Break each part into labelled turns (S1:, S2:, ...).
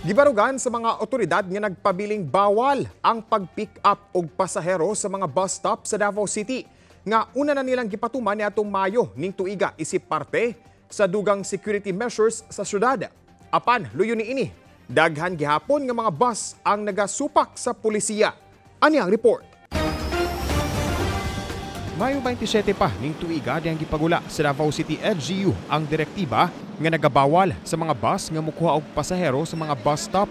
S1: Gibarugan sa mga otoridad nga nagpabiling bawal ang pag-pick up og pasahero sa mga bus stop sa Davao City nga una na nilang gipatuman ni atong Mayo ning tuiga isip parte sa dugang security measures sa syudad. Apan luyo ni ini daghan gihapon nga mga bus ang nagasupak sa pulisya. Ani ang report. Mayo 27 pa ning tuiga diyang gipagula sa Davao City LGU ang direktiba nga nagabawal sa mga bus nga mukuha og pasahero sa mga bus stop.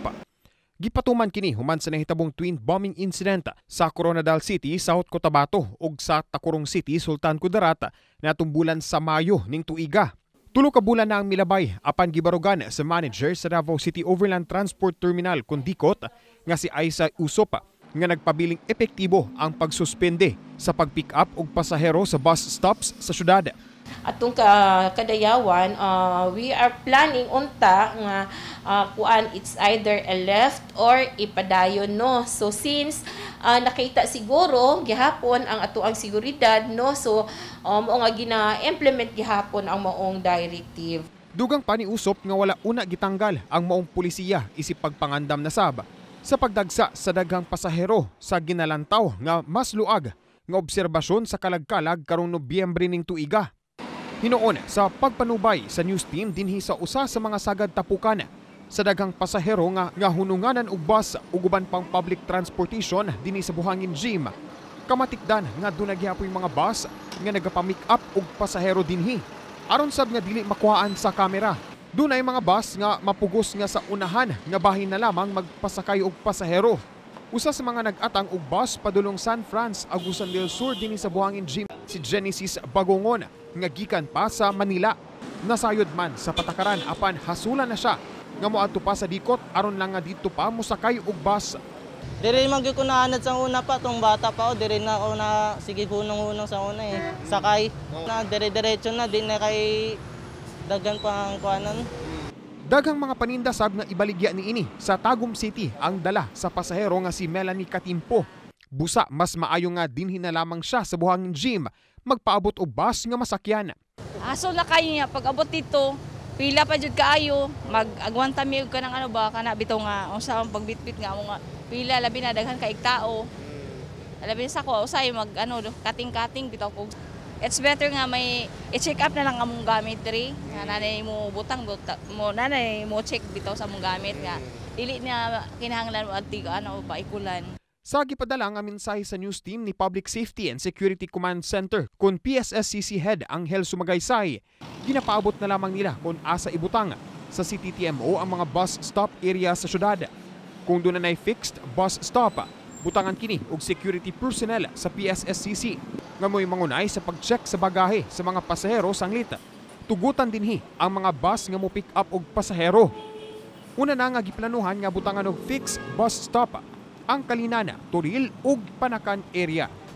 S1: Gipatuman kini human sa nahitabong twin bombing incident sa Coronadal City, South Cotabato ug sa Takurong City, Sultan Kudarat natong bulan sa Mayo ning tuiga. Tulo ka bulan na ang milabay apan gibarugan sa manager sa Davao City Overland Transport Terminal Kundikot nga si Isa Usopa nga nagpabiling epektibo ang pagsuspende sa pag-pick up og pasahero sa bus stops sa syudad
S2: atong ka, kadayawan uh, we are planning unta nga uh, kuan it's either a left or ipadayon no so since uh, nakita siguro gihapon ang ato ang seguridad no so um, nga gina-implement gihapon ang maong directive
S1: Dugang usop nga wala una gitanggal ang maong pulisiya isip pagpangandam na sab sa pagdagsa sa daghang pasahero sa ginalantaw nga mas luag nga obserbasyon sa kalagkalag karong Nobyembre ning tuiga Hinoon sa pagpanubay sa news team dinhi sa usa sa mga sagad tapukan sa daghang pasahero nga nga hununganan og bus ug uban pang public transportation dinhi sa buhangin gym. Kamatikdan nga dunagyapoy mga bus nga nagapamick up og pasahero dinhi. Aron sab nga dili makuhaan sa kamera. Dunay mga bus nga mapugos nga sa unahan nga bahin na lamang magpasakay og pasahero. Usa sa mga nag-atang og bus padulong San Franz, Agusan del Sur dinhi sa buhangin gym si Genesis Bagongon nga gikan pa sa Manila. Nasayod man sa patakaran apan hasulan na siya nga moadto pa sa dikot aron lang nga dito pa mosakay og bus. Dire man gyud ko naanad sa una pa tong bata pa o oh, dire na ko na sige hunong-hunong sa una eh. Sakay
S2: na dire-diretso na din na kay dagan pa ang kuanan.
S1: Daghang mga paninda sab nga ibaligya ni ini sa Tagum City ang dala sa pasahero nga si Melanie Katimpo Busa, mas maayo nga din hinalamang siya sa buhangin gym, magpaabot o bus nga masakyan.
S3: Aso na kayo niya, pag abot dito, pila pa jud kaayo, mag-agwan tami ka ng ano ba, kana bitaw nga, unsa pagbitbit nga, nga, pila, labi na, daghan ka iktao. Hmm. Labi sa ko, usay, mag ano, kating-kating, bitaw ko. It's better nga may i-check up na lang among gamit diri. Nga hmm. nanay mo butang buta, mo nanay mo check bitaw sa among gamit nga hmm. dili na kinahanglan mo at ano pa ikulan.
S1: Sagi pa gipadala ang mensahe sa news team ni Public Safety and Security Command Center kung PSSCC Head Angel Sumagaysay, ginapaabot na lamang nila kung asa ibutang sa CTTMO ang mga bus stop area sa syudad. Kung doon na fixed bus stop, butangan kini og security personnel sa PSSCC nga mo'y mangunay sa pag-check sa bagahe sa mga pasahero sanglit. Tugutan dinhi ang mga bus nga mo pick up og pasahero. Una na nga giplanuhan nga butangan og fixed bus stop ang Kalinana, Turil ug Panakan area